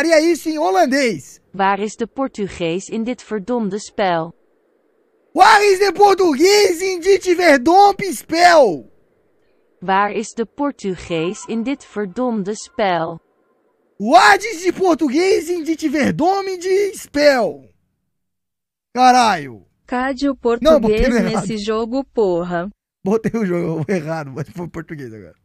explicaria isso em holandês? Waar is de português in dit verdomde spel? Waar is de português in dit verdomde spel? Waar is de português in dit verdomde spel? Waar is de português in dit verdomde spel? Caralho. Cade o português Não, nesse jogo, porra. Botei o jogo errado, mas foi português agora.